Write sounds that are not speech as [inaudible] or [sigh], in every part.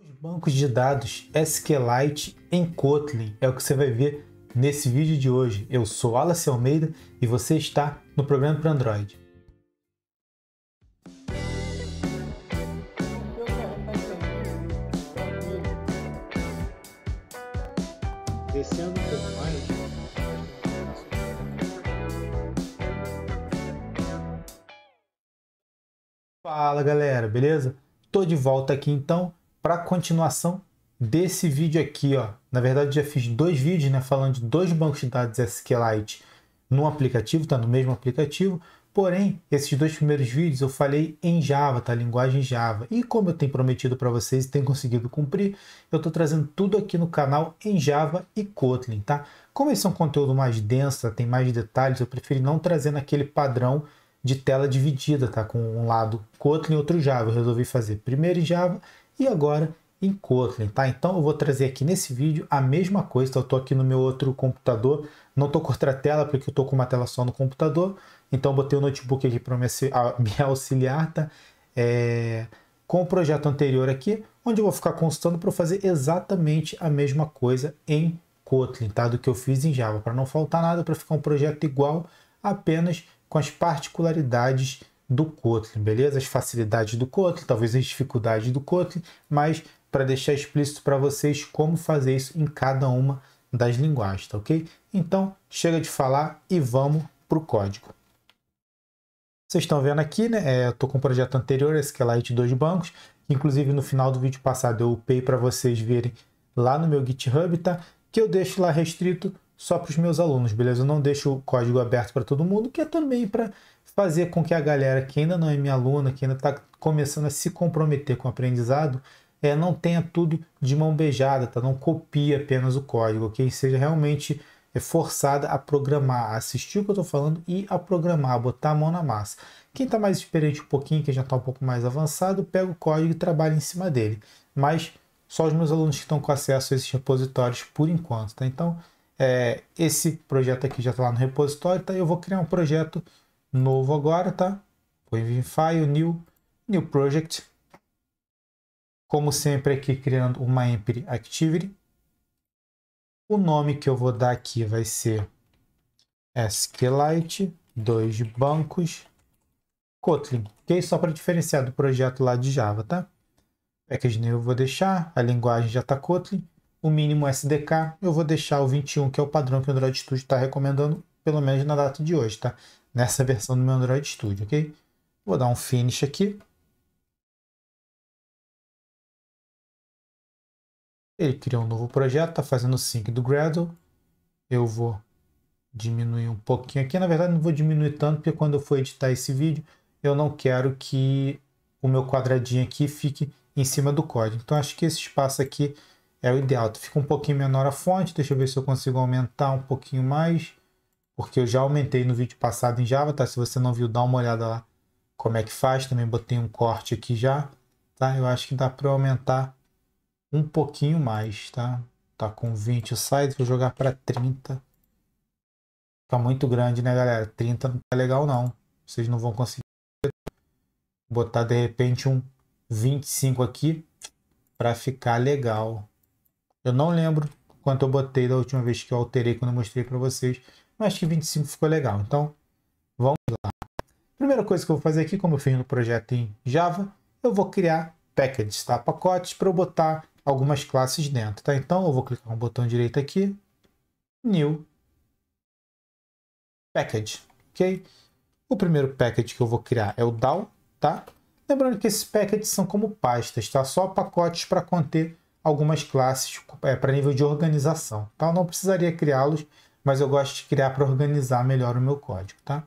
dois bancos de dados SQLite em Kotlin. É o que você vai ver nesse vídeo de hoje. Eu sou Alice Almeida e você está no programa para Android. Fala galera, beleza? Tô de volta aqui então para a continuação desse vídeo aqui, ó. Na verdade, já fiz dois vídeos, né, falando de dois bancos de dados SQLite no aplicativo, tá no mesmo aplicativo. Porém, esses dois primeiros vídeos eu falei em Java, tá? Linguagem Java. E como eu tenho prometido para vocês e tenho conseguido cumprir, eu estou trazendo tudo aqui no canal em Java e Kotlin, tá? Como esse é um conteúdo mais denso, tem mais detalhes, eu prefiro não trazer naquele padrão de tela dividida, tá? Com um lado Kotlin e outro Java. Eu resolvi fazer primeiro em Java e agora em Kotlin, tá? Então eu vou trazer aqui nesse vídeo a mesma coisa, eu estou aqui no meu outro computador, não estou com outra tela porque eu estou com uma tela só no computador, então botei o notebook aqui para [laughs] me auxiliar, tá? É... Com o projeto anterior aqui, onde eu vou ficar consultando para fazer exatamente a mesma coisa em Kotlin, tá? Do que eu fiz em Java, para não faltar nada, para ficar um projeto igual, apenas com as particularidades do Kotlin, beleza? As facilidades do Kotlin, talvez as dificuldades do Kotlin, mas para deixar explícito para vocês como fazer isso em cada uma das linguagens, tá ok? Então, chega de falar e vamos para o código. Vocês estão vendo aqui, né? É, eu estou com um projeto anterior, esse que é lá de dois bancos. Inclusive, no final do vídeo passado, eu upei para vocês verem lá no meu GitHub, tá? Que eu deixo lá restrito só para os meus alunos, beleza? Eu não deixo o código aberto para todo mundo, que é também para fazer com que a galera que ainda não é minha aluna, que ainda está começando a se comprometer com o aprendizado, é, não tenha tudo de mão beijada, tá? Não copie apenas o código, ok? Seja realmente é forçada a programar, a assistir o que eu estou falando e a programar, a botar a mão na massa. Quem está mais experiente um pouquinho, que já está um pouco mais avançado, pega o código e trabalha em cima dele. Mas só os meus alunos que estão com acesso a esses repositórios por enquanto, tá? Então, é, esse projeto aqui já está lá no repositório, tá? Eu vou criar um projeto novo agora, tá? Vou em File, New, New Project. Como sempre aqui, criando uma Empire Activity. O nome que eu vou dar aqui vai ser SQLite, dois bancos, Kotlin, ok? É só para diferenciar do projeto lá de Java, tá? Package name eu vou deixar, a linguagem já está Kotlin o mínimo SDK, eu vou deixar o 21, que é o padrão que o Android Studio está recomendando, pelo menos na data de hoje, tá? Nessa versão do meu Android Studio, ok? Vou dar um finish aqui. Ele criou um novo projeto, está fazendo o sync do Gradle. Eu vou diminuir um pouquinho aqui. Na verdade, não vou diminuir tanto, porque quando eu for editar esse vídeo, eu não quero que o meu quadradinho aqui fique em cima do código. Então, acho que esse espaço aqui é o ideal. Fica um pouquinho menor a fonte, deixa eu ver se eu consigo aumentar um pouquinho mais, porque eu já aumentei no vídeo passado em Java, tá? Se você não viu, dá uma olhada lá como é que faz, também botei um corte aqui já, tá? Eu acho que dá para aumentar um pouquinho mais, tá? Tá com 20 o size, vou jogar para 30. Fica tá muito grande, né, galera? 30 não tá legal, não. Vocês não vão conseguir botar, de repente, um 25 aqui para ficar legal. Eu não lembro quanto eu botei da última vez que eu alterei quando eu mostrei para vocês, mas que 25 ficou legal. Então, vamos lá. Primeira coisa que eu vou fazer aqui, como eu fiz no projeto em Java, eu vou criar packages, tá? pacotes, para eu botar algumas classes dentro. Tá? Então, eu vou clicar no botão direito aqui, New Package, ok? O primeiro package que eu vou criar é o DAO, tá? Lembrando que esses packages são como pastas, tá? Só pacotes para conter algumas classes é, para nível de organização. Tá? Eu não precisaria criá-los, mas eu gosto de criar para organizar melhor o meu código. Tá?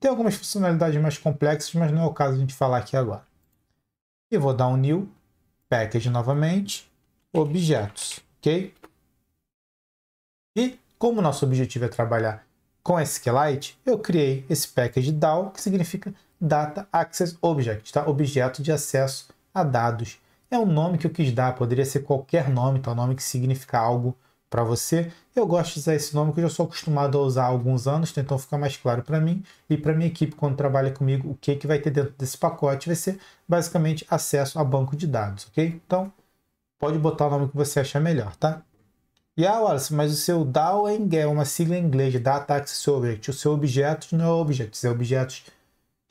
Tem algumas funcionalidades mais complexas, mas não é o caso de a gente falar aqui agora. E vou dar um new, package novamente, objetos, ok? E como nosso objetivo é trabalhar com SQLite, eu criei esse package DAO, que significa Data Access Object, tá? objeto de acesso a dados é um nome que eu quis dar, poderia ser qualquer nome, então é um nome que significa algo para você. Eu gosto de usar esse nome que eu já sou acostumado a usar há alguns anos, né, então fica mais claro para mim e para minha equipe quando trabalha comigo o que, que vai ter dentro desse pacote. Vai ser basicamente acesso a banco de dados, ok? Então pode botar o nome que você achar melhor, tá? E ah, Wallace, mas o seu DAO é uma sigla em inglês, Data Access Object. O seu objeto, não é objetos, é objetos.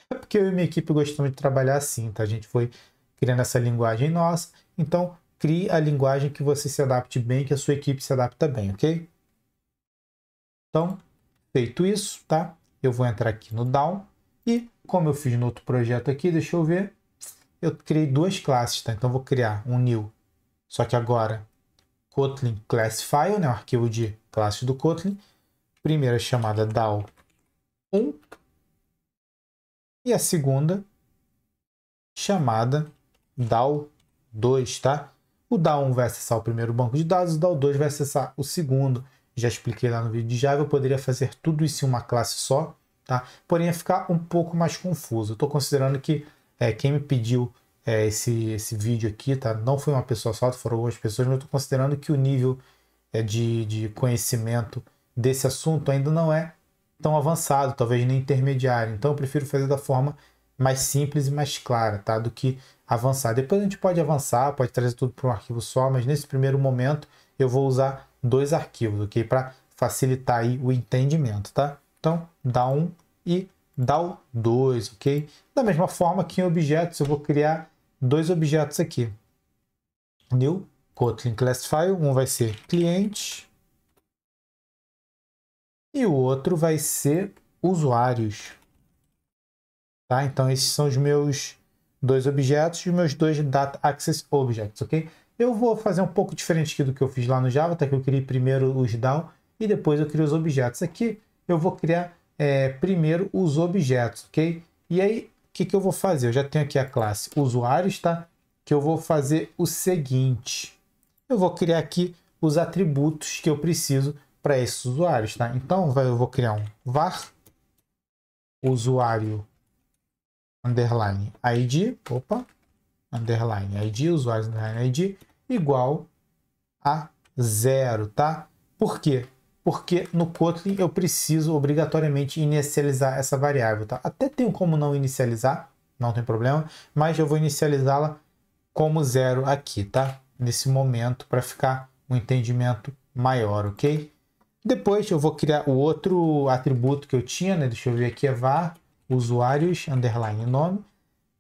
É porque eu e minha equipe gostamos de trabalhar assim, tá? A gente foi criando essa linguagem nossa. Então, crie a linguagem que você se adapte bem, que a sua equipe se adapta bem, ok? Então, feito isso, tá? Eu vou entrar aqui no Down e, como eu fiz no outro projeto aqui, deixa eu ver, eu criei duas classes, tá? Então, eu vou criar um new, só que agora Kotlin Class File, né? O arquivo de classe do Kotlin. Primeira é chamada DAO 1 e a segunda chamada DAO 2, tá? O DAO 1 vai acessar o primeiro banco de dados, o DAO 2 vai acessar o segundo. Já expliquei lá no vídeo de Java, eu poderia fazer tudo isso em uma classe só, tá? Porém, ia ficar um pouco mais confuso. Eu estou considerando que é, quem me pediu é, esse, esse vídeo aqui, tá? Não foi uma pessoa só, foram algumas pessoas, mas eu estou considerando que o nível é, de, de conhecimento desse assunto ainda não é tão avançado, talvez nem intermediário. Então, eu prefiro fazer da forma mais simples e mais clara, tá? Do que avançar. Depois a gente pode avançar, pode trazer tudo para um arquivo só, mas nesse primeiro momento eu vou usar dois arquivos, ok? Para facilitar aí o entendimento, tá? Então, dá um e dá o dois, ok? Da mesma forma que em objetos, eu vou criar dois objetos aqui. New Kotlin Class File, um vai ser cliente e o outro vai ser usuários. Tá? Então, esses são os meus dois objetos e os meus dois Data Access Objects, ok? Eu vou fazer um pouco diferente aqui do que eu fiz lá no Java, tá? Que eu criei primeiro os DAO e depois eu crio os objetos. Aqui eu vou criar é, primeiro os objetos, ok? E aí, o que, que eu vou fazer? Eu já tenho aqui a classe usuários, tá? Que eu vou fazer o seguinte. Eu vou criar aqui os atributos que eu preciso para esses usuários, tá? Então, eu vou criar um var usuário underline ID, opa, underline ID, usuários underline ID, igual a zero, tá? Por quê? Porque no Kotlin eu preciso obrigatoriamente inicializar essa variável, tá? Até tenho como não inicializar, não tem problema, mas eu vou inicializá-la como zero aqui, tá? Nesse momento, para ficar um entendimento maior, ok? Depois eu vou criar o outro atributo que eu tinha, né? Deixa eu ver aqui, é var usuários, underline nome.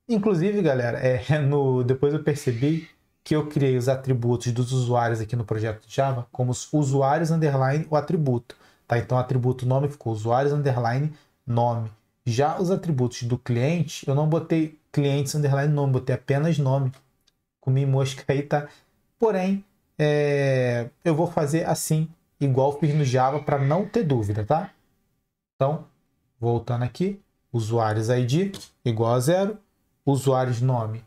Inclusive, galera, é, [laughs] no, depois eu percebi que eu criei os atributos dos usuários aqui no projeto Java como os usuários, underline, o atributo. Tá? Então, o atributo nome ficou usuários, underline, nome. Já os atributos do cliente, eu não botei clientes, underline, nome, botei apenas nome. Comi mosca aí, tá? Porém, é, eu vou fazer assim, igual fiz no Java, para não ter dúvida, tá? Então, voltando aqui, usuários ID igual a zero, usuários nome,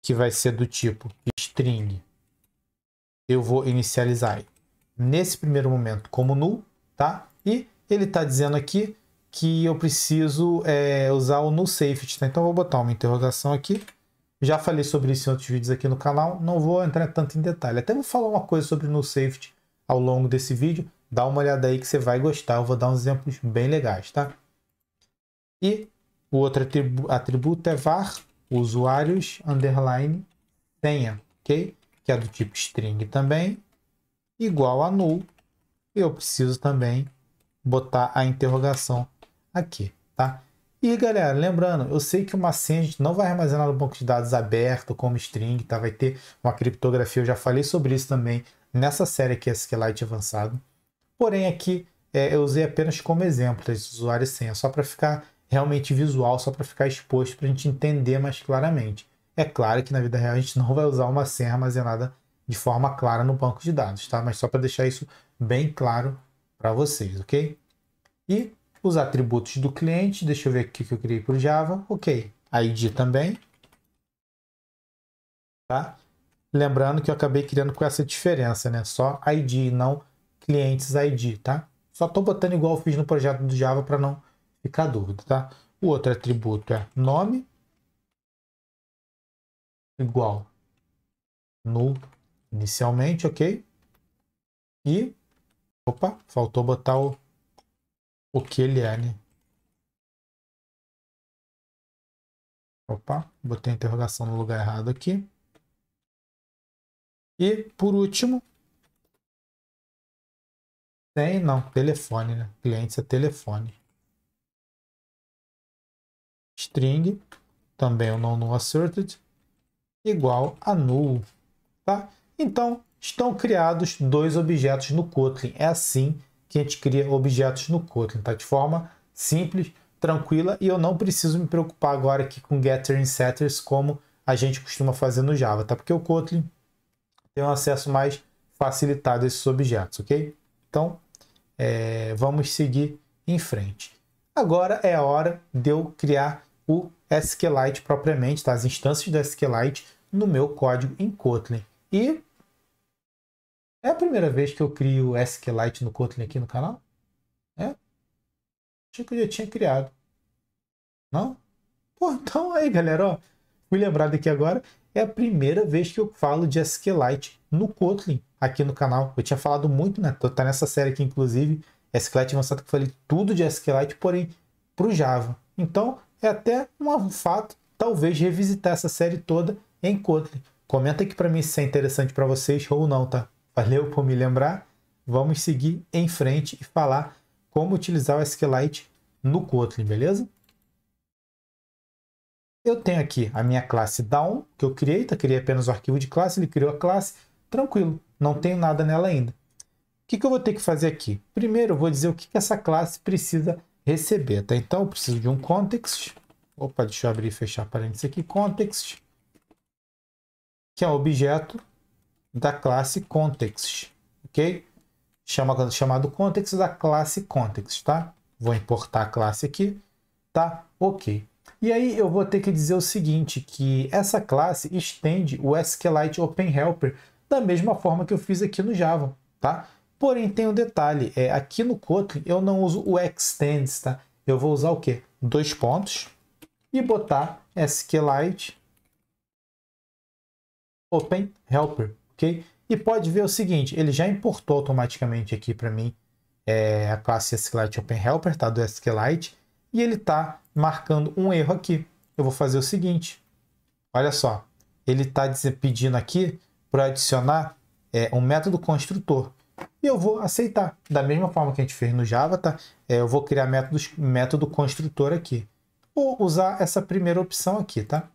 que vai ser do tipo string, eu vou inicializar nesse primeiro momento como null, tá? E ele está dizendo aqui que eu preciso é, usar o null safety, tá? Então vou botar uma interrogação aqui. Já falei sobre isso em outros vídeos aqui no canal, não vou entrar tanto em detalhe. Até vou falar uma coisa sobre null safety ao longo desse vídeo. Dá uma olhada aí que você vai gostar, eu vou dar uns exemplos bem legais, tá? E o outro atributo é var usuários underline senha, ok? Que é do tipo string também, igual a null. Eu preciso também botar a interrogação aqui, tá? E galera, lembrando, eu sei que uma senha a gente não vai armazenar no banco de dados aberto como string, tá? Vai ter uma criptografia, eu já falei sobre isso também nessa série aqui, SQLite avançado. Porém, aqui é, eu usei apenas como exemplo, tá? usuário e senha, só para ficar realmente visual só para ficar exposto para a gente entender mais claramente. É claro que na vida real a gente não vai usar uma senha armazenada de forma clara no banco de dados, tá? Mas só para deixar isso bem claro para vocês, ok? E os atributos do cliente, deixa eu ver aqui que eu criei para o Java, ok. A ID também, tá? Lembrando que eu acabei criando com essa diferença, né? Só ID, não clientes ID, tá? Só estou botando igual eu fiz no projeto do Java para não ficar a dúvida, tá? O outro atributo é nome igual no inicialmente, ok? E, opa, faltou botar o, o que ele é, né? Opa, botei a interrogação no lugar errado aqui. E, por último, tem, não, telefone, né? cliente, é telefone string, também o não null asserted, igual a null. Tá? Então, estão criados dois objetos no Kotlin. É assim que a gente cria objetos no Kotlin, tá? de forma simples, tranquila, e eu não preciso me preocupar agora aqui com getter e setters como a gente costuma fazer no Java, tá? porque o Kotlin tem um acesso mais facilitado a esses objetos, ok? Então, é, vamos seguir em frente. Agora é a hora de eu criar o SQLite propriamente, tá? as instâncias do SQLite no meu código em Kotlin. E é a primeira vez que eu crio SQLite no Kotlin aqui no canal? É? Achei que eu já tinha criado. Não? Pô, então aí, galera, ó, fui lembrado aqui agora, é a primeira vez que eu falo de SQLite no Kotlin aqui no canal. Eu tinha falado muito, né? tô Tá nessa série aqui, inclusive, SQLite é avançado, que eu falei tudo de SQLite, porém, para o Java. Então, é até um fato, talvez, revisitar essa série toda em Kotlin. Comenta aqui para mim se é interessante para vocês ou não, tá? Valeu por me lembrar. Vamos seguir em frente e falar como utilizar o SQLite no Kotlin, beleza? Eu tenho aqui a minha classe down, que eu criei, tá? criei apenas o arquivo de classe, ele criou a classe, tranquilo, não tenho nada nela ainda. O que, que eu vou ter que fazer aqui? Primeiro, eu vou dizer o que, que essa classe precisa receber. Até então, eu preciso de um context. Opa, deixa eu abrir e fechar parênteses aqui. Context, que é o objeto da classe context, ok? Chama, chamado context da classe context, tá? Vou importar a classe aqui, tá? Ok. E aí eu vou ter que dizer o seguinte, que essa classe estende o SQLite open helper da mesma forma que eu fiz aqui no Java, tá? Porém, tem um detalhe, é, aqui no Kotlin eu não uso o extends, tá? Eu vou usar o quê? Dois pontos e botar SQLite Open Helper, ok? E pode ver o seguinte, ele já importou automaticamente aqui para mim é, a classe SQLite Open Helper, tá? Do SQLite. E ele está marcando um erro aqui. Eu vou fazer o seguinte, olha só. Ele está pedindo aqui para adicionar é, um método construtor e eu vou aceitar. Da mesma forma que a gente fez no Java, tá? É, eu vou criar métodos, método construtor aqui. Ou usar essa primeira opção aqui, tá?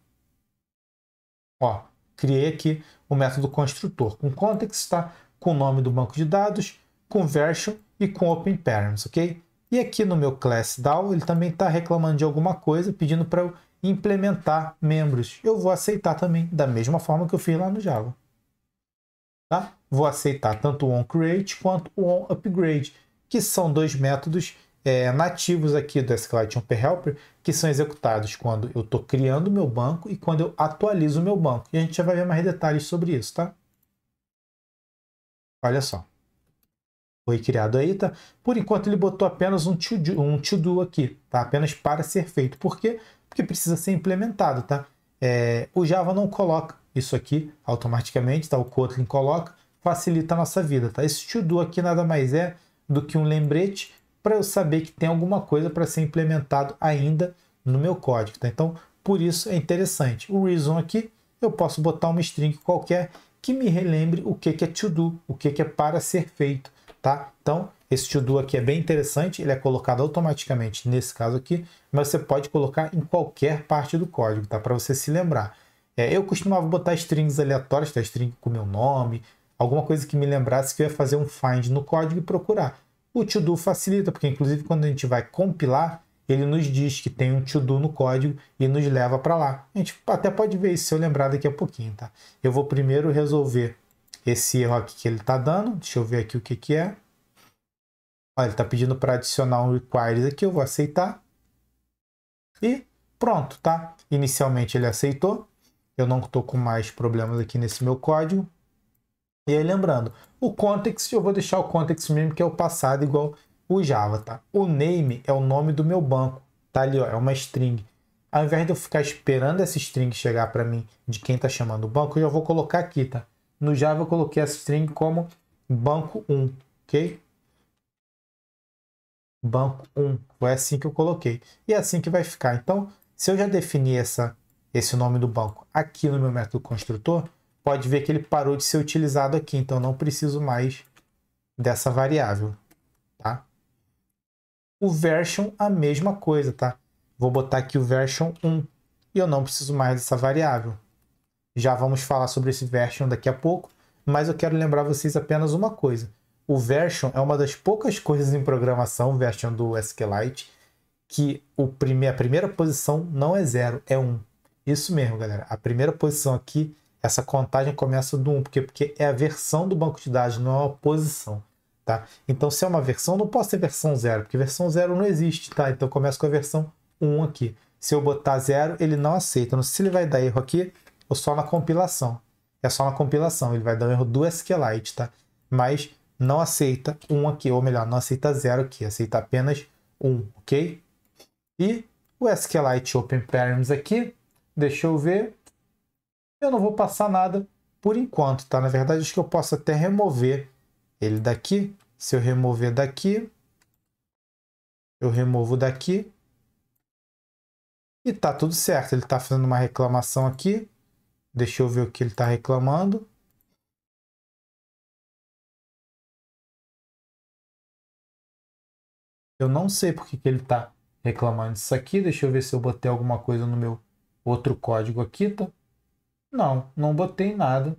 Ó, criei aqui o método construtor com context, tá? Com o nome do banco de dados, com version e com open parents, ok? E aqui no meu class DAO, ele também está reclamando de alguma coisa, pedindo para eu implementar membros. Eu vou aceitar também, da mesma forma que eu fiz lá no Java. Tá? vou aceitar tanto o onCreate quanto o onUpgrade, que são dois métodos é, nativos aqui do SQLite OnPHelper, que são executados quando eu estou criando o meu banco e quando eu atualizo o meu banco. E a gente já vai ver mais detalhes sobre isso, tá? Olha só. Foi criado aí, tá? Por enquanto ele botou apenas um to-do um to do aqui, tá? Apenas para ser feito. Por quê? Porque precisa ser implementado, tá? É, o Java não coloca isso aqui automaticamente, tá? O Kotlin coloca, facilita a nossa vida, tá? Esse to do aqui nada mais é do que um lembrete para eu saber que tem alguma coisa para ser implementado ainda no meu código, tá? Então, por isso é interessante. O reason aqui, eu posso botar uma string qualquer que me relembre o que, que é to do, o que, que é para ser feito, tá? Então, esse to do aqui é bem interessante, ele é colocado automaticamente nesse caso aqui, mas você pode colocar em qualquer parte do código, tá? Para você se lembrar. É, eu costumava botar strings aleatórias, tá? String com meu nome, alguma coisa que me lembrasse que eu ia fazer um find no código e procurar. O to do facilita, porque inclusive quando a gente vai compilar, ele nos diz que tem um to do no código e nos leva para lá. A gente até pode ver isso se eu lembrar daqui a pouquinho, tá? Eu vou primeiro resolver esse erro aqui que ele está dando. Deixa eu ver aqui o que, que é. Olha, ele está pedindo para adicionar um requires aqui, eu vou aceitar. E pronto, tá? Inicialmente ele aceitou. Eu não estou com mais problemas aqui nesse meu código. E aí lembrando, o context, eu vou deixar o context mesmo, que é o passado igual o Java, tá? O name é o nome do meu banco, tá ali, ó, é uma string. Ao invés de eu ficar esperando essa string chegar para mim de quem tá chamando o banco, eu já vou colocar aqui, tá? No Java eu coloquei a string como banco 1, ok? Banco 1, foi assim que eu coloquei. E é assim que vai ficar. Então, se eu já definir essa, esse nome do banco aqui no meu método construtor, pode ver que ele parou de ser utilizado aqui, então não preciso mais dessa variável, tá? O version, a mesma coisa, tá? Vou botar aqui o version 1 e eu não preciso mais dessa variável. Já vamos falar sobre esse version daqui a pouco, mas eu quero lembrar vocês apenas uma coisa. O version é uma das poucas [laughs] coisas em programação, version do SQLite, que o prime a primeira posição não é zero, é 1. Isso mesmo, galera. A primeira posição aqui essa contagem começa do 1, porque, porque é a versão do banco de dados, não é a posição. Tá? Então, se é uma versão, não posso ter versão 0, porque versão 0 não existe. Tá? Então, começa com a versão 1 aqui. Se eu botar 0, ele não aceita. Não sei se ele vai dar erro aqui ou só na compilação. É só na compilação, ele vai dar um erro do SQLite, tá? Mas não aceita 1 aqui, ou melhor, não aceita 0 aqui, aceita apenas 1, ok? E o SQLite Open Params aqui, deixa eu ver, eu não vou passar nada por enquanto, tá? Na verdade, acho que eu posso até remover ele daqui. Se eu remover daqui, eu removo daqui. E tá tudo certo. Ele tá fazendo uma reclamação aqui. Deixa eu ver o que ele tá reclamando. Eu não sei porque que ele tá reclamando disso aqui. Deixa eu ver se eu botei alguma coisa no meu outro código aqui, tá? Não, não botei nada.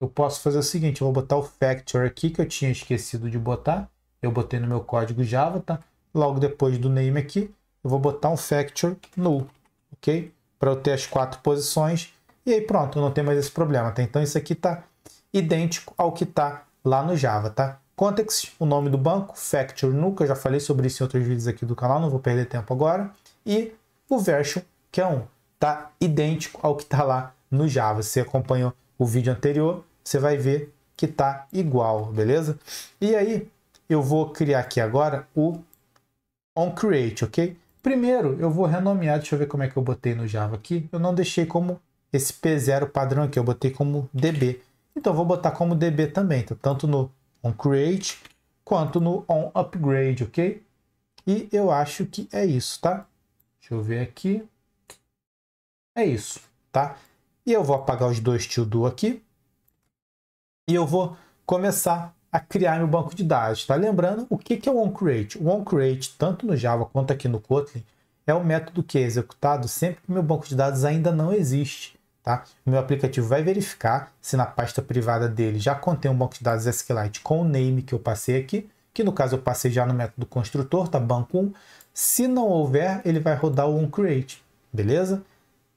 Eu posso fazer o seguinte, eu vou botar o Factor aqui que eu tinha esquecido de botar. Eu botei no meu código Java, tá? Logo depois do name aqui, eu vou botar um Factor null, ok? Para eu ter as quatro posições. E aí pronto, eu não tenho mais esse problema, tá? Então isso aqui tá idêntico ao que tá lá no Java, tá? Context, o nome do banco, Factor null, que eu já falei sobre isso em outros vídeos aqui do canal, não vou perder tempo agora. E o version, que é um tá idêntico ao que tá lá no Java. Se você acompanhou o vídeo anterior, você vai ver que tá igual, beleza? E aí, eu vou criar aqui agora o onCreate, ok? Primeiro, eu vou renomear, deixa eu ver como é que eu botei no Java aqui. Eu não deixei como esse P0 padrão aqui, eu botei como DB. Então, eu vou botar como DB também, tá? tanto no onCreate quanto no onUpgrade, ok? E eu acho que é isso, tá? Deixa eu ver aqui. É isso, tá? E eu vou apagar os dois tio do aqui. E eu vou começar a criar meu banco de dados, tá? Lembrando, o que é o onCreate? O onCreate, tanto no Java quanto aqui no Kotlin, é o método que é executado sempre que meu banco de dados ainda não existe, tá? meu aplicativo vai verificar se na pasta privada dele já contém um banco de dados SQLite com o name que eu passei aqui, que no caso eu passei já no método construtor, tá? Banco 1. Se não houver, ele vai rodar o onCreate, beleza?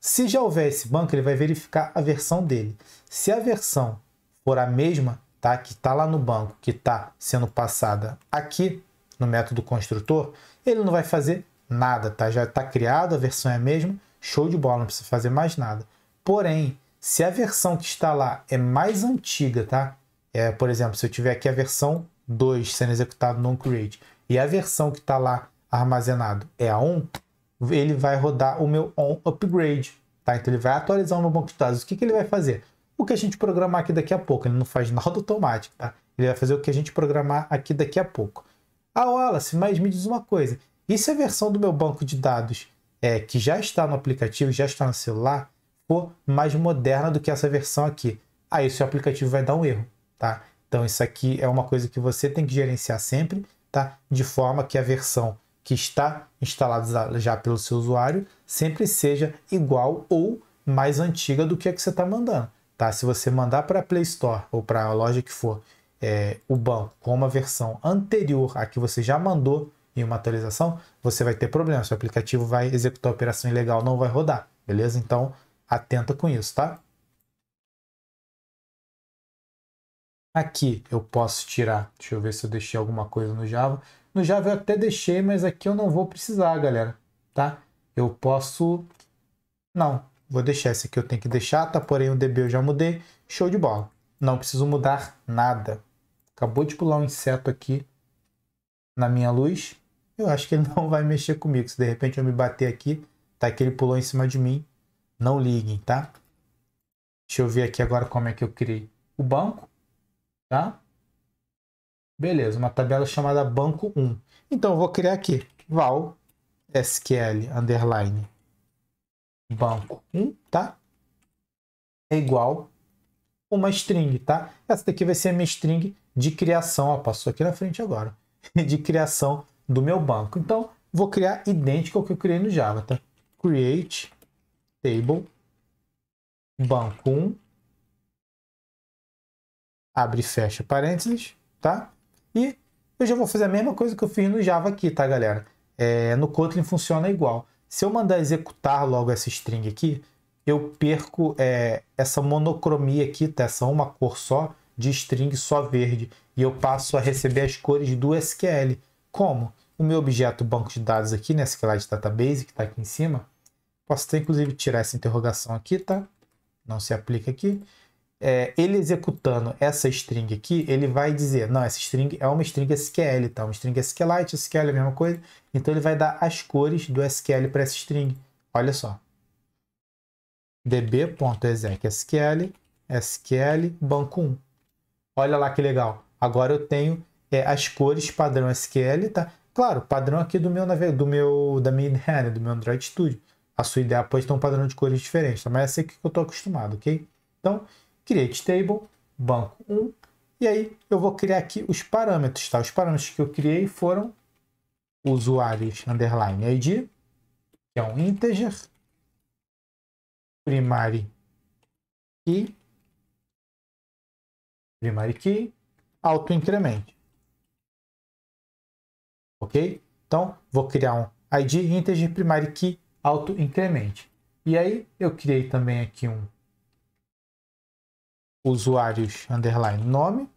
Se já houver esse banco, ele vai verificar a versão dele. Se a versão for a mesma, tá, que está lá no banco, que está sendo passada aqui no método construtor, ele não vai fazer nada, tá? Já está criado, a versão é a mesma, show de bola, não precisa fazer mais nada. Porém, se a versão que está lá é mais antiga, tá? É, por exemplo, se eu tiver aqui a versão 2 sendo executado no create e a versão que está lá armazenado é a 1, ele vai rodar o meu on upgrade, tá? Então ele vai atualizar o meu banco de dados. O que, que ele vai fazer? O que a gente programar aqui daqui a pouco. Ele não faz nada [laughs] automático, tá? Ele vai fazer o que a gente programar aqui daqui a pouco. Ah, Wallace, mas me diz uma coisa. E se a versão do meu banco de dados, é, que já está no aplicativo, já está no celular, for mais moderna do que essa versão aqui? Aí ah, o seu aplicativo vai dar um erro, tá? Então isso aqui é uma coisa que você tem que gerenciar sempre, tá? De forma que a versão que está instalado já pelo seu usuário sempre seja igual ou mais antiga do que a que você está mandando. Tá? Se você mandar para a Play Store ou para a loja que for é, o banco com uma versão anterior à que você já mandou em uma atualização, você vai ter problema. Seu aplicativo vai executar a operação ilegal, não vai rodar. Beleza? Então, atenta com isso, tá? Aqui eu posso tirar, deixa eu ver se eu deixei alguma coisa no Java. No Java eu até deixei, mas aqui eu não vou precisar, galera, tá? Eu posso... Não, vou deixar. Esse aqui eu tenho que deixar, tá? Porém o DB eu já mudei. Show de bola. Não preciso mudar nada. Acabou de pular um inseto aqui na minha luz. Eu acho que ele [laughs] não vai mexer comigo. Se de repente eu me bater aqui, tá? Que ele pulou em cima de mim. Não liguem, tá? Deixa eu ver aqui agora como é que eu criei o banco, tá? Beleza, uma tabela chamada banco 1. Então, eu vou criar aqui, val sql underline banco 1, tá? É igual uma string, tá? Essa daqui vai ser a minha string de criação, ó, passou aqui na frente agora, [laughs] de criação do meu banco. Então, vou criar idêntico ao que eu criei no Java, tá? Create table banco 1 abre e fecha parênteses, tá? E eu já vou fazer a mesma coisa que eu fiz no Java aqui, tá, galera? É, no Kotlin funciona igual. Se eu mandar executar logo essa string aqui, eu perco é, essa monocromia aqui, tá? essa uma cor só de string só verde. E eu passo a receber as cores do SQL. Como? O meu objeto banco de dados aqui, né? SQLite Database, que está aqui em cima. Posso até, inclusive, tirar essa interrogação aqui, tá? Não se aplica aqui é, ele executando essa string aqui, ele vai dizer, não, essa string é uma string SQL, tá? Uma string SQLite, SQL é a mesma coisa. Então ele vai dar as cores do SQL para essa string. Olha só. db.execSQL, SQL, banco 1. Olha lá que legal. Agora eu tenho é, as cores padrão SQL, tá? Claro, padrão aqui do meu do meu da minha [laughs] né? do meu Android Studio. A sua ideia pode ter um padrão de cores diferente, tá? mas é assim que eu estou acostumado, ok? Então, create table, banco 1, e aí eu vou criar aqui os parâmetros, tá? Os parâmetros que eu criei foram usuários underline ID, que é um integer, primary key, primary key, auto-increment. Ok? Então, vou criar um ID integer primary key auto-increment. E aí, eu criei também aqui um usuários underline nome,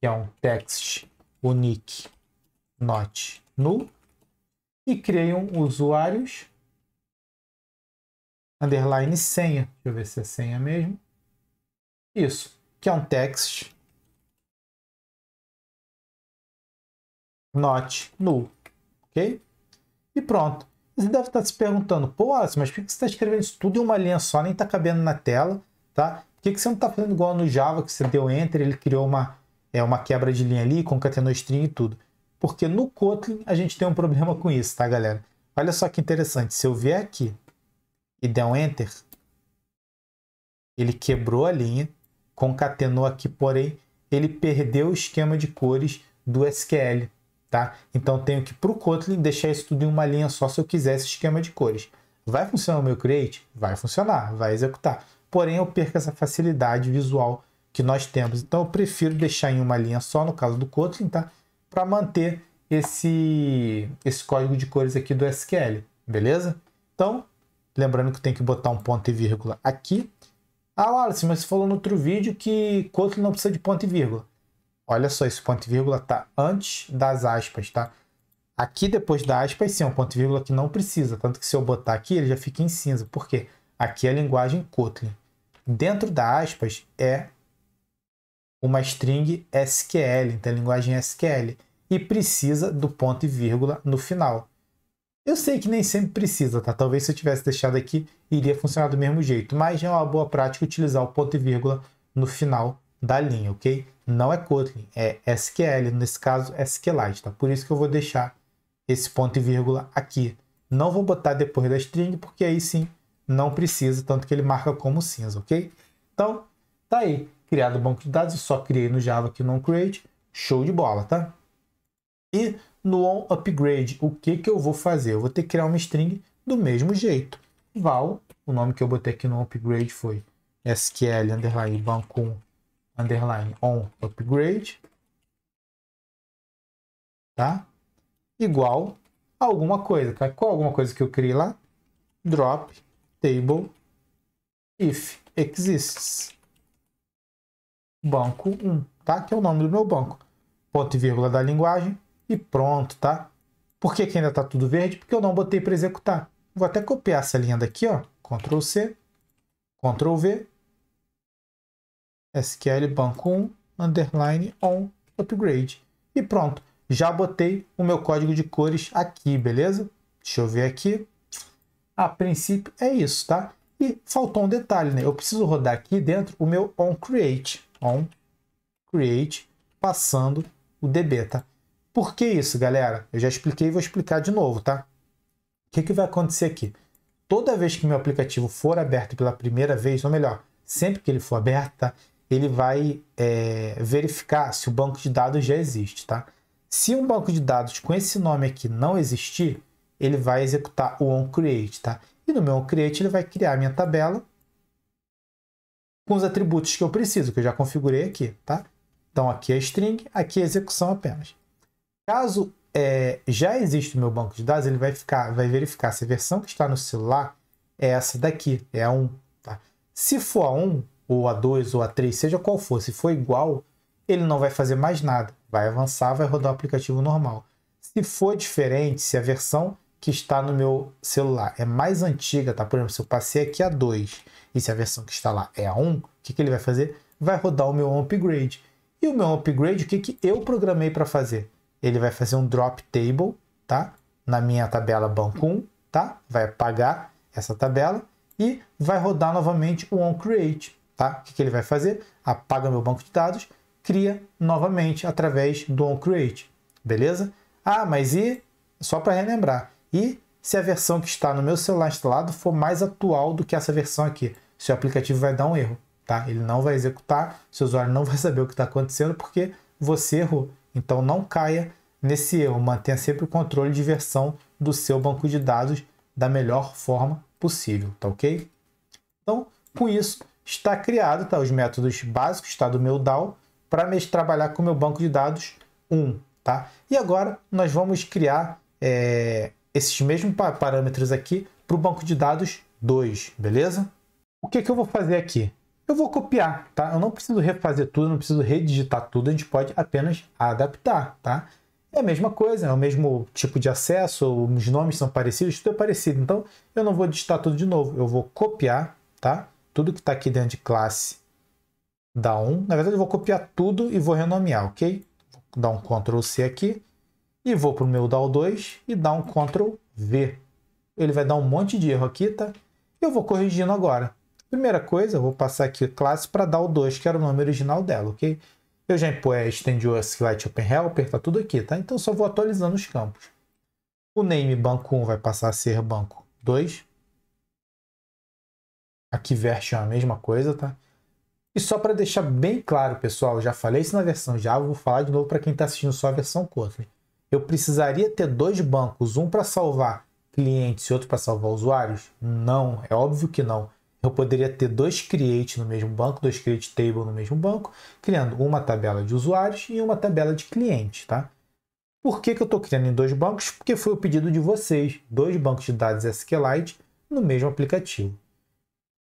que é um text unique not null, e um usuários underline senha. Deixa eu ver se é senha mesmo. Isso, que é um text not null, ok? E pronto. Você deve estar se perguntando, pô, mas por que você está escrevendo isso tudo em uma linha só, nem está cabendo na tela, tá? que, que você não está fazendo igual no Java, que você deu Enter, ele criou uma, é, uma quebra de linha ali, concatenou string e tudo? Porque no Kotlin a gente tem um problema com isso, tá, galera? Olha só que interessante. Se eu vier aqui e der um Enter, ele quebrou a linha, concatenou aqui, porém, ele perdeu o esquema de cores do SQL, tá? Então, tenho que, para o Kotlin, deixar isso tudo em uma linha só se eu quiser esse esquema de cores. Vai funcionar o meu create? Vai funcionar, vai executar porém eu perco essa facilidade visual que nós temos. Então eu prefiro deixar em uma linha só, no caso do Kotlin, tá? Para manter esse, esse código de cores aqui do SQL, beleza? Então, lembrando que tem que botar um ponto e vírgula aqui. Ah, Wallace, mas você falou no outro vídeo que Kotlin não precisa de ponto e vírgula. Olha só, esse ponto e vírgula tá antes das aspas, tá? Aqui depois da aspas, sim, é um ponto e vírgula que não precisa. Tanto que se eu botar aqui, ele já fica em cinza. Por quê? Aqui é a linguagem Kotlin. Dentro da aspas é uma string SQL, então é a linguagem SQL, e precisa do ponto e vírgula no final. Eu sei que nem sempre precisa, tá? Talvez se eu tivesse deixado aqui, iria funcionar do mesmo jeito, mas é uma boa prática utilizar o ponto e vírgula no final da linha, ok? Não é Kotlin, é SQL, nesse caso SQLite, tá? Por isso que eu vou deixar esse ponto e vírgula aqui. Não vou botar depois da string, porque aí sim não precisa, tanto que ele marca como cinza, ok? Então, tá aí, criado o banco de dados, eu só criei no Java que não create, show de bola, tá? E no on upgrade, o que que eu vou fazer? Eu vou ter que criar uma string do mesmo jeito. Val, o nome que eu botei aqui no upgrade foi SQL underline banco underline on upgrade, tá? Igual alguma coisa, tá? Qual alguma coisa que eu criei lá? Drop table if exists banco 1, tá? Que é o nome do meu banco. Ponto e vírgula da linguagem e pronto, tá? Por que, que ainda tá tudo verde? Porque eu não botei para executar. Vou até copiar essa linha daqui, ó. Ctrl C, Ctrl V, SQL banco 1, underline on upgrade. E pronto, já botei o meu código de cores aqui, beleza? Deixa eu ver aqui. A princípio é isso, tá? E faltou um detalhe, né? Eu preciso rodar aqui dentro o meu onCreate, onCreate, passando o DB, tá? Por que isso, galera? Eu já expliquei e vou explicar de novo, tá? O que, que vai acontecer aqui? Toda vez que meu aplicativo for aberto pela primeira vez, ou melhor, sempre que ele for aberto, tá? ele vai é, verificar se o banco de dados já existe, tá? Se um banco de dados com esse nome aqui não existir, ele vai executar o onCreate, tá? E no meu onCreate ele vai criar a minha tabela com os atributos que eu preciso, que eu já configurei aqui, tá? Então aqui é string, aqui é execução apenas. Caso é, já exista o meu banco de dados, ele vai, ficar, vai verificar se a versão que está no celular é essa daqui, é a 1. Tá? Se for a 1, ou a 2, ou a 3, seja qual for, se for igual, ele não vai fazer mais nada. Vai avançar, vai rodar o aplicativo normal. Se for diferente, se a versão que está no meu celular é mais antiga, tá? Por exemplo, se eu passei aqui a 2 e se a versão que está lá é a 1, o que, que ele vai fazer? Vai rodar o meu upgrade. E o meu upgrade, o que, que eu programei para fazer? Ele vai fazer um drop table, tá? Na minha tabela banco 1, tá? Vai apagar essa tabela e vai rodar novamente o onCreate, tá? O que, que ele vai fazer? Apaga meu banco de dados, cria novamente através do onCreate, beleza? Ah, mas e só para relembrar, e se a versão que está no meu celular instalado for mais atual do que essa versão aqui. Seu aplicativo vai dar um erro, tá? Ele não vai executar, seu usuário não [laughs] vai saber o que está acontecendo porque você errou. Então não caia nesse erro, mantenha sempre o controle de versão do seu banco de dados da melhor forma possível, tá ok? Então, com isso, está criado tá, os métodos básicos tá, do meu DAO para trabalhar com o meu banco de dados 1. Tá? E agora nós vamos criar é, esses mesmos parâmetros aqui para o banco de dados 2, beleza? O que, que eu vou fazer aqui? Eu vou copiar, tá? Eu não preciso refazer tudo, não preciso redigitar tudo, a gente pode apenas adaptar, tá? É a mesma coisa, é o mesmo tipo de acesso, os nomes são parecidos, tudo é parecido. Então, eu não vou digitar tudo de novo, eu vou copiar, tá? Tudo que está aqui dentro de classe da 1. Um. Na verdade, eu vou copiar tudo e vou renomear, ok? Vou dar um Ctrl C aqui e vou para o meu DAO 2 e dar um Ctrl V. Ele vai dar um monte de erro aqui, tá? Eu vou corrigindo agora. Primeira coisa, eu vou passar aqui classe para DAO 2, que era o nome original dela, ok? Eu já é, estendi o Slide Open Helper, tá tudo aqui, tá? Então só vou atualizando os campos. O name banco 1 vai passar a ser banco 2. Aqui version é a mesma coisa, tá? E só para deixar bem claro, pessoal, já falei isso na versão Java, vou falar de novo para quem está assistindo só a versão Kotlin eu precisaria ter dois bancos, um para salvar clientes e outro para salvar usuários? Não, é óbvio que não. Eu poderia ter dois create no mesmo banco, dois create table no mesmo banco, criando uma tabela de usuários e uma tabela de clientes, tá? Por que, que eu estou criando em dois bancos? Porque foi o pedido de vocês, dois bancos de dados SQLite no mesmo aplicativo.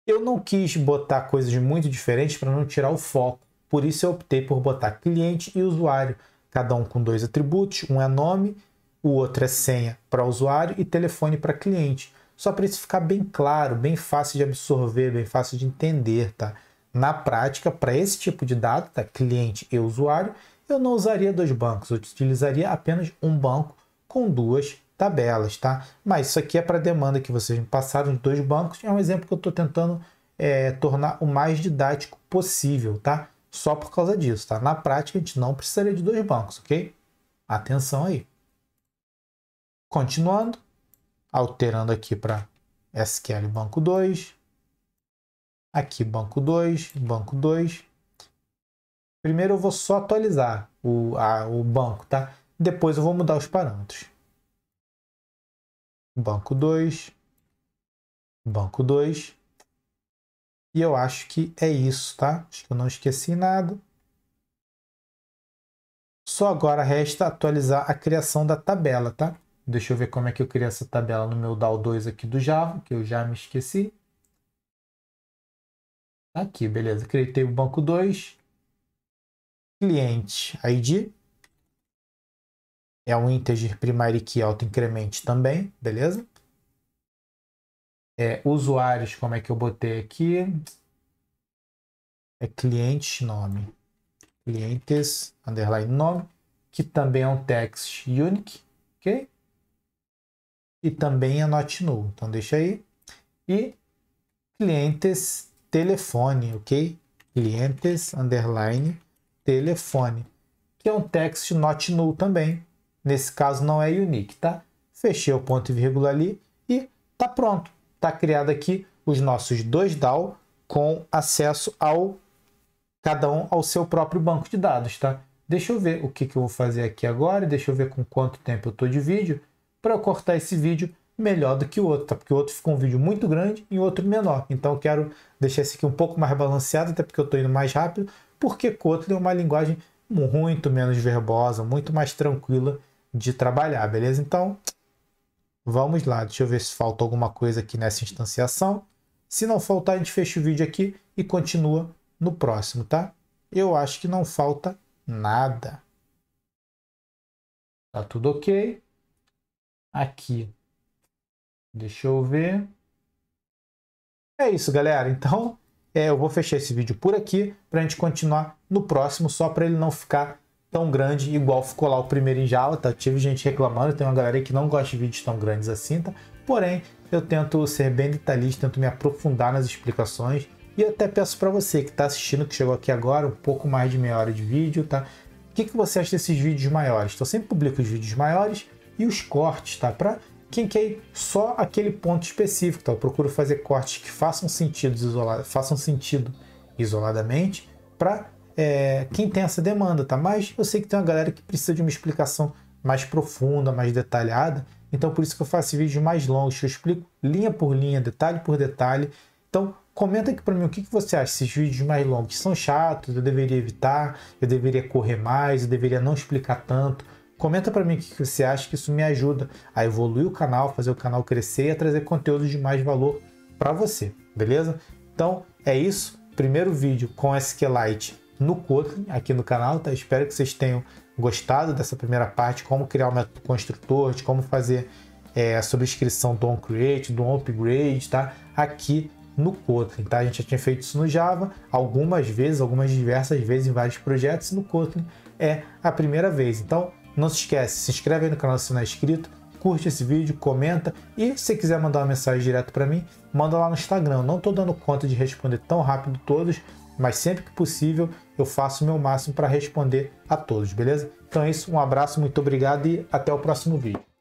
Eu não quis botar coisas muito diferentes para não tirar o foco, por isso eu optei por botar cliente e usuário cada um com dois atributos, um é nome, o outro é senha para usuário e telefone para cliente. Só para isso ficar bem claro, bem fácil de absorver, bem fácil de entender, tá? Na prática, para esse tipo de dado, tá? cliente e usuário, eu não usaria dois bancos, eu utilizaria apenas um banco com duas tabelas, tá? Mas isso aqui é para demanda que vocês me passaram de dois bancos, é um exemplo que eu estou tentando é, tornar o mais didático possível, tá? só por causa disso, tá? Na prática, a gente não precisaria de dois bancos, ok? Atenção aí. Continuando, alterando aqui para SQL banco 2, aqui banco 2, banco 2. Primeiro eu vou só atualizar o, a, o banco, tá? Depois eu vou mudar os parâmetros. Banco 2, banco 2, e eu acho que é isso, tá? Acho que eu não esqueci nada. Só agora resta atualizar a criação da tabela, tá? Deixa eu ver como é que eu criei essa tabela no meu DAO 2 aqui do Java, que eu já me esqueci. Tá aqui, beleza. Criei o banco 2. Cliente ID. É um integer primary key auto-incremente também, beleza? É, usuários, como é que eu botei aqui? É cliente nome. Clientes, underline nome, que também é um text unique, ok? E também é not null, então deixa aí. E clientes telefone, ok? Clientes, underline, telefone, que é um text not null também. Nesse caso não é unique, tá? Fechei o ponto e vírgula ali e tá pronto está criado aqui os nossos dois DAO com acesso ao cada um ao seu próprio banco de dados, tá? Deixa eu ver o que, que eu vou fazer aqui agora, deixa eu ver com quanto tempo eu estou de vídeo, para eu cortar esse vídeo melhor do que o outro, tá? Porque o outro ficou um vídeo muito grande e o outro menor. Então eu quero deixar esse aqui um pouco mais balanceado, até porque eu estou indo mais rápido, porque Kotlin é uma linguagem muito menos verbosa, muito mais tranquila de trabalhar, beleza? Então, Vamos lá, deixa eu ver se falta alguma coisa aqui nessa instanciação. Se não faltar, a gente fecha o vídeo aqui e continua no próximo, tá? Eu acho que não falta nada. Tá tudo ok. Aqui. Deixa eu ver. É isso, galera. Então, é, eu vou fechar esse vídeo por aqui para a gente continuar no próximo, só para ele não ficar tão grande igual ficou lá o primeiro em Java, tá? Tive gente reclamando, tem uma galera que não gosta de vídeos tão grandes assim, tá? Porém, eu tento ser bem detalhista, tento me aprofundar nas explicações e eu até peço para você que está assistindo, que chegou aqui agora, um pouco mais de meia hora de vídeo, tá? O que, que você acha desses vídeos maiores? Então, eu sempre publico os vídeos maiores e os cortes, tá? Para quem quer só aquele ponto específico, tá? Eu procuro fazer cortes que façam sentido, isolado, façam sentido isoladamente para é, quem tem essa demanda, tá? Mas eu sei que tem uma galera que precisa de uma explicação mais profunda, mais detalhada. Então, por isso que eu faço vídeos mais longos, eu explico linha por linha, detalhe por detalhe. Então, comenta aqui para mim o que, que você acha. desses vídeos mais longos são chatos, eu deveria evitar, eu deveria correr mais, eu deveria não explicar tanto. Comenta para mim o que, que você acha, que isso me ajuda a evoluir o canal, fazer o canal crescer e a trazer conteúdo de mais valor para você, beleza? Então, é isso. Primeiro vídeo com SQLite no Kotlin aqui no canal, tá? Espero que vocês tenham gostado dessa primeira parte, como criar o um método construtor, de como fazer é, a subscrição do onCreate, do onUpgrade, tá? Aqui no Kotlin, tá? A gente já tinha feito isso no Java algumas vezes, algumas diversas vezes em vários projetos, e no Kotlin é a primeira vez. Então, não se esquece, se inscreve aí no canal se não é inscrito, curte esse vídeo, comenta e se quiser mandar uma mensagem direto para mim, manda lá no Instagram. Eu não estou dando conta de responder tão rápido todos, mas sempre que possível eu faço o meu máximo para responder a todos, beleza? Então é isso, um abraço, muito obrigado e até o próximo vídeo.